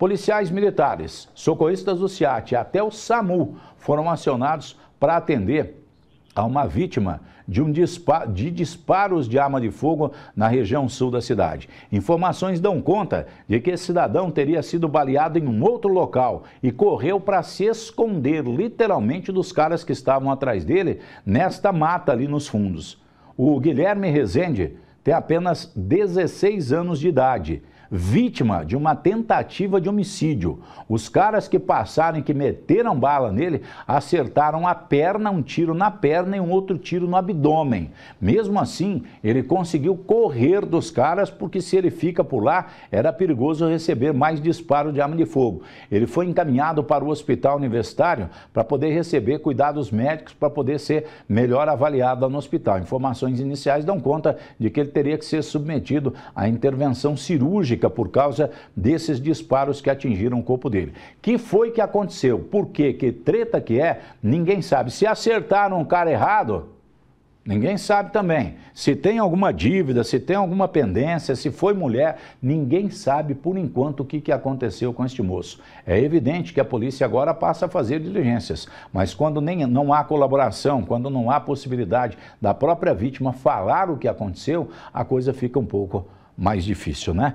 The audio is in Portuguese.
Policiais militares, socorristas do SIAT e até o SAMU foram acionados para atender a uma vítima de, um dispar, de disparos de arma de fogo na região sul da cidade. Informações dão conta de que esse cidadão teria sido baleado em um outro local e correu para se esconder literalmente dos caras que estavam atrás dele nesta mata ali nos fundos. O Guilherme Rezende tem apenas 16 anos de idade vítima de uma tentativa de homicídio. Os caras que passaram e que meteram bala nele, acertaram a perna, um tiro na perna e um outro tiro no abdômen. Mesmo assim, ele conseguiu correr dos caras, porque se ele fica por lá, era perigoso receber mais disparo de arma de fogo. Ele foi encaminhado para o hospital universitário para poder receber cuidados médicos, para poder ser melhor avaliado no hospital. Informações iniciais dão conta de que ele teria que ser submetido à intervenção cirúrgica fica por causa desses disparos que atingiram o corpo dele. Que foi que aconteceu? Por quê? Que treta que é? Ninguém sabe. Se acertaram um cara errado, Ninguém sabe também. Se tem alguma dívida, se tem alguma pendência, se foi mulher, ninguém sabe por enquanto o que, que aconteceu com este moço. É evidente que a polícia agora passa a fazer diligências, mas quando nem, não há colaboração, quando não há possibilidade da própria vítima falar o que aconteceu, a coisa fica um pouco mais difícil, né?